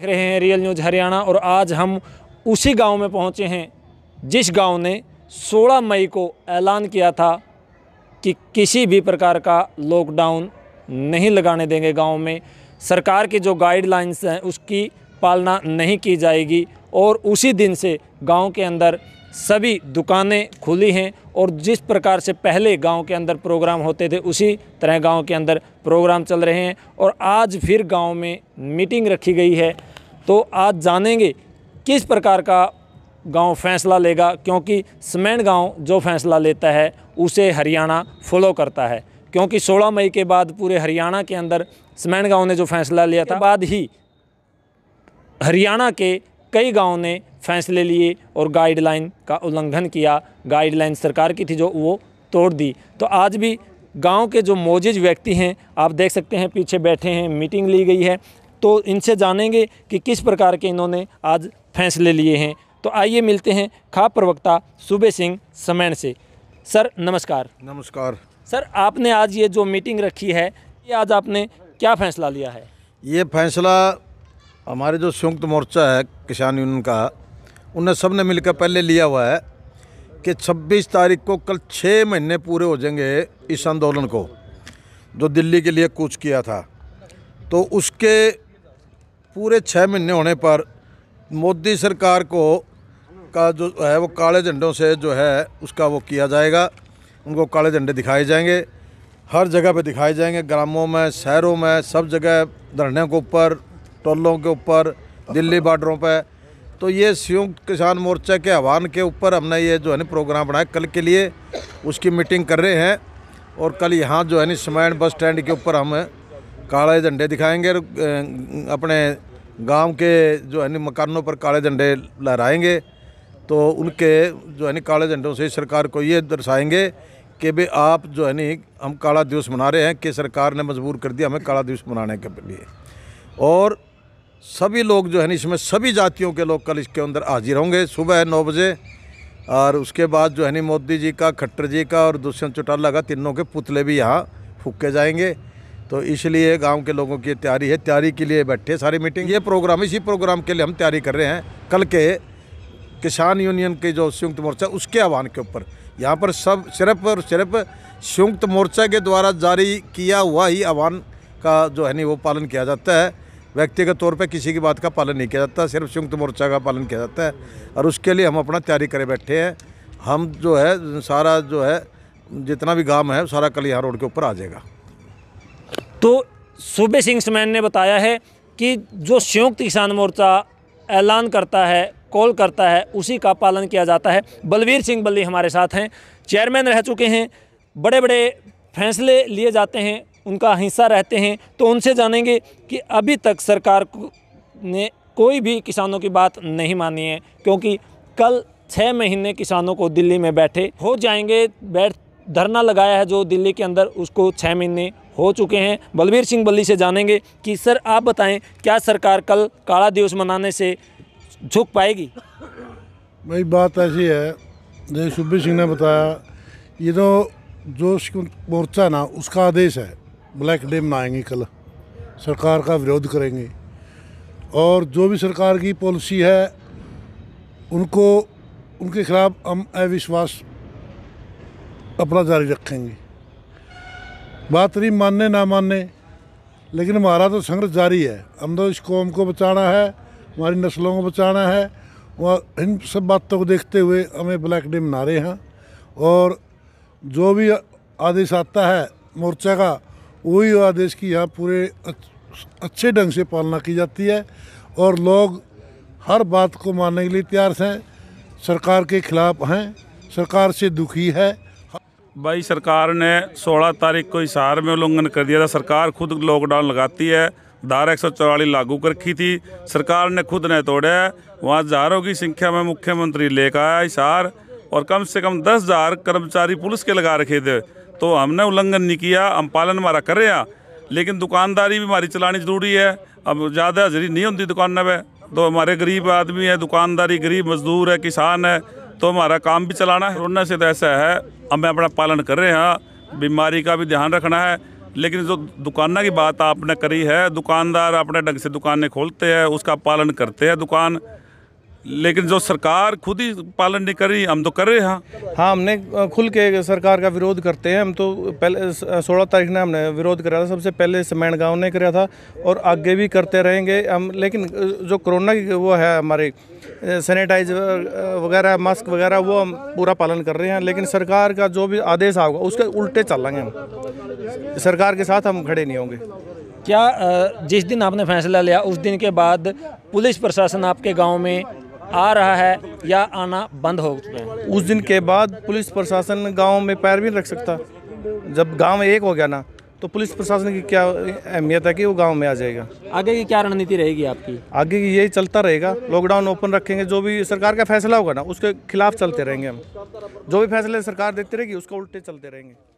देख रहे हैं रियल न्यूज हरियाणा और आज हम उसी गांव में पहुंचे हैं जिस गांव ने 16 मई को ऐलान किया था कि किसी भी प्रकार का लॉकडाउन नहीं लगाने देंगे गांव में सरकार की जो गाइडलाइंस हैं उसकी पालना नहीं की जाएगी और उसी दिन से गांव के अंदर सभी दुकानें खुली हैं और जिस प्रकार से पहले गांव के अंदर प्रोग्राम होते थे उसी तरह गांव के अंदर प्रोग्राम चल रहे हैं और आज फिर गांव में मीटिंग रखी गई है तो आज जानेंगे किस प्रकार का गांव फैसला लेगा क्योंकि समैन गांव जो फैसला लेता है उसे हरियाणा फॉलो करता है क्योंकि 16 मई के बाद पूरे हरियाणा के अंदर समैन गाँव ने जो फैसला लिया था बाद ही हरियाणा के कई गाँव ने फैसले लिए और गाइडलाइन का उल्लंघन किया गाइडलाइन सरकार की थी जो वो तोड़ दी तो आज भी गांव के जो मोजिज व्यक्ति हैं आप देख सकते हैं पीछे बैठे हैं मीटिंग ली गई है तो इनसे जानेंगे कि किस प्रकार के इन्होंने आज फैसले लिए हैं तो आइए मिलते हैं खा प्रवक्ता सूबे सिंह समैन से सर नमस्कार नमस्कार सर आपने आज ये जो मीटिंग रखी है ये आज आपने क्या फैसला लिया है ये फैसला हमारे जो संयुक्त मोर्चा है किसान यूनियन का उन्हें सब ने मिलकर पहले लिया हुआ है कि 26 तारीख को कल छः महीने पूरे हो जाएंगे इस आंदोलन को जो दिल्ली के लिए कूच किया था तो उसके पूरे छः महीने होने पर मोदी सरकार को का जो है वो काले झंडों से जो है उसका वो किया जाएगा उनको काले झंडे दिखाए जाएंगे हर जगह पे दिखाए जाएंगे ग्रामों में शहरों में सब जगह धरने के ऊपर टोलों के ऊपर दिल्ली बॉर्डरों पर तो ये संयुक्त किसान मोर्चा के आह्वान के ऊपर हमने ये जो है ना प्रोग्राम बनाया कल के लिए उसकी मीटिंग कर रहे हैं और कल यहाँ जो है ना समायण बस स्टैंड के ऊपर हम काले झंडे दिखाएंगे अपने गांव के जो है ना मकानों पर काले झंडे लहराएंगे तो उनके जो है ना काले झंडों से सरकार को ये दर्शाएंगे कि भाई आप जो है नी हम काला दिवस मना रहे हैं कि सरकार ने मजबूर कर दिया हमें काला दिवस मनाने के लिए और सभी लोग जो है ना इसमें सभी जातियों के लोग कल इसके अंदर हाजिर होंगे सुबह नौ बजे और उसके बाद जो है ना मोदी जी का खट्टर जी का और दुष्यंत चौटाला का तीनों के पुतले भी यहाँ फूके जाएंगे तो इसलिए गांव के लोगों की तैयारी है तैयारी के लिए बैठे सारी मीटिंग ये प्रोग्राम इसी प्रोग्राम के लिए हम तैयारी कर रहे हैं कल के किसान यूनियन के जो संयुक्त मोर्चा उसके आह्वान के ऊपर यहाँ पर सब सिर्फ और सिर्फ संयुक्त मोर्चा के द्वारा जारी किया हुआ ही आह्वान का जो है नी वो पालन किया जाता है व्यक्तिगत तौर पर किसी की बात का पालन नहीं किया जाता सिर्फ संयुक्त मोर्चा का पालन किया जाता है और उसके लिए हम अपना तैयारी करे बैठे हैं हम जो है सारा जो है जितना भी गांव है सारा कल यहाँ रोड के ऊपर आ जाएगा तो सूबे सिंह समैन ने बताया है कि जो संयुक्त किसान मोर्चा ऐलान करता है कॉल करता है उसी का पालन किया जाता है बलवीर सिंह बल्ली हमारे साथ हैं चेयरमैन रह चुके हैं बड़े बड़े फैसले लिए जाते हैं उनका हिस्सा रहते हैं तो उनसे जानेंगे कि अभी तक सरकार ने कोई भी किसानों की बात नहीं मानी है क्योंकि कल छः महीने किसानों को दिल्ली में बैठे हो जाएंगे बैठ धरना लगाया है जो दिल्ली के अंदर उसको छः महीने हो चुके हैं बलबीर सिंह बल्ली से जानेंगे कि सर आप बताएं क्या सरकार कल काला दिवस मनाने से झुक पाएगी भाई बात ऐसी है जैसे सुब्बी सिंह ने बताया ये तो जो मोर्चा ना उसका आदेश है ब्लैक डे मनाएंगे कल सरकार का विरोध करेंगे और जो भी सरकार की पॉलिसी है उनको उनके खिलाफ हम अविश्वास अपना जारी रखेंगे बात रही मानने ना मानने लेकिन हमारा तो संघर्ष जारी है हम तो इस कौम को बचाना है हमारी नस्लों को बचाना है और इन सब बातों को देखते हुए हमें ब्लैक डे मना रहे हैं और जो भी आदेश आता है मोर्चा का वही आदेश की यहाँ पूरे अच्छे ढंग से पालना की जाती है और लोग हर बात को मानने के लिए तैयार हैं सरकार के खिलाफ हैं सरकार से दुखी है भाई सरकार ने 16 तारीख को इशार में उल्लंघन कर दिया था सरकार खुद लॉकडाउन लगाती है धारा एक लागू कर रखी थी सरकार ने खुद ने तोड़ा है वहाँ हज़ारों की संख्या में मुख्यमंत्री लेकर आया इशार और कम से कम दस हज़ार कर्मचारी पुलिस के लगा रखे थे तो हमने उल्लंघन नहीं किया हम पालन हमारा कर रहे हैं लेकिन दुकानदारी भी हमारी चलानी जरूरी है अब ज़्यादा हजरी नहीं होती दुकान पर तो हमारे गरीब आदमी है दुकानदारी गरीब मजदूर है किसान है तो हमारा काम भी चलाना है कोरोना से तो ऐसा है हमें अपना पालन कर रहे हैं बीमारी का भी ध्यान रखना है लेकिन जो दुकाना की बात आपने करी है दुकानदार अपने ढंग से दुकानें खोलते हैं उसका पालन करते हैं दुकान लेकिन जो सरकार खुद ही पालन नहीं कर रही हम तो कर रहे हैं हाँ हमने खुल के सरकार का विरोध करते हैं हम तो पहले सोलह तारीख ने हमने विरोध करा था सबसे पहले समैण गांव ने करा था और आगे भी करते रहेंगे हम लेकिन जो कोरोना की वो है हमारे सैनिटाइज वगैरह मास्क वगैरह वो हम पूरा पालन कर रहे हैं लेकिन सरकार का जो भी आदेश आगे उसके उल्टे चलेंगे हम सरकार के साथ हम खड़े नहीं होंगे क्या जिस दिन आपने फैसला लिया उस दिन के बाद पुलिस प्रशासन आपके गांव में आ रहा है या आना बंद हो चुका है उस दिन के बाद पुलिस प्रशासन गाँव में पैर भी नहीं रख सकता जब गाँव एक हो गया ना तो पुलिस प्रशासन की क्या अहमियत है कि वो गांव में आ जाएगा आगे की क्या रणनीति रहेगी आपकी आगे की यही चलता रहेगा लॉकडाउन ओपन रखेंगे जो भी सरकार का फैसला होगा ना उसके खिलाफ चलते रहेंगे हम जो भी फैसले सरकार देती रहेगी उसको उल्टे चलते रहेंगे